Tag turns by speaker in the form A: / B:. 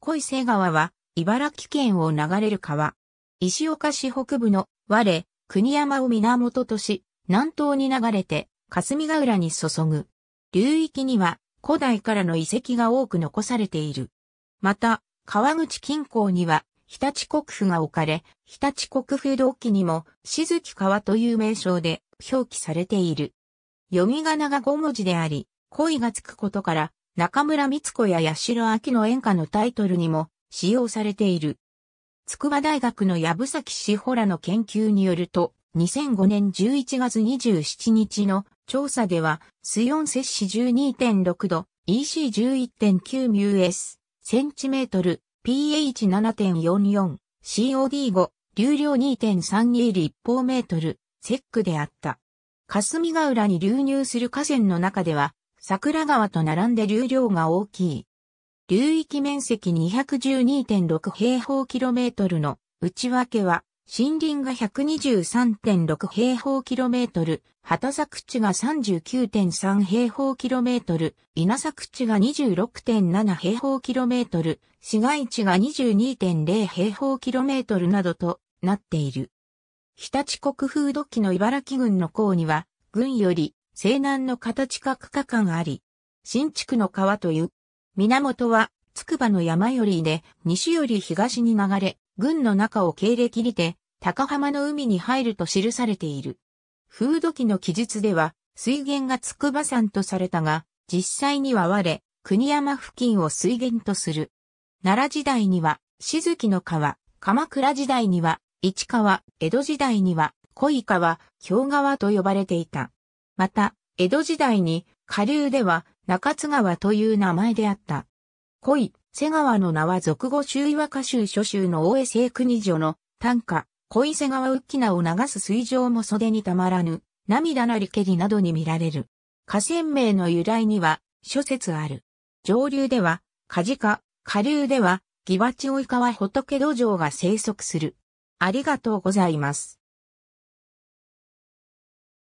A: 恋勢川は、茨城県を流れる川。石岡市北部の、我、国山を源とし、南東に流れて、霞ヶ浦に注ぐ。流域には、古代からの遺跡が多く残されている。また、川口近郊には、日立国府が置かれ、日立国府同期にも、静木川という名称で表記されている。読み仮名が5文字であり、恋がつくことから、中村光子や八代明の演歌のタイトルにも使用されている。筑波大学の矢部崎志保らの研究によると、2005年11月27日の調査では、水温摂氏12.6度、EC11.9 ミュ S、センチメートル、pH7.44、COD5、流量2.32立方メートル、セックであった。霞ヶ浦に流入する河川の中では、桜川と並んで流量が大きい。流域面積212.6平方キロメートルの内訳は、森林が123.6平方キロメートル、畑作地が39.3平方キロメートル、稲作地が26.7平方キロメートル、市街地が22.0平方キロメートルなどとなっている。日立国風土器の茨城郡の項には、郡より西南の形か区間があり、新築の川という、源は、筑波の山よりで、西より東に流れ、軍の中を経歴にて、高浜の海に入ると記されている。風土記の記述では、水源が筑波山とされたが、実際には割れ、国山付近を水源とする。奈良時代には、静木の川、鎌倉時代には、市川、江戸時代には、い川、京川と呼ばれていた。また、江戸時代に下流では中津川という名前であった。恋、瀬川の名は俗語周囲和歌集諸州の大江聖国女の短歌、恋瀬川うっきなを流す水上も袖にたまらぬ、涙なりけりなどに見られる。河川名の由来には諸説ある。上流では、カジカ、下流では、ギワチオイカワホトケドジョウが生息する。ありがとうございます。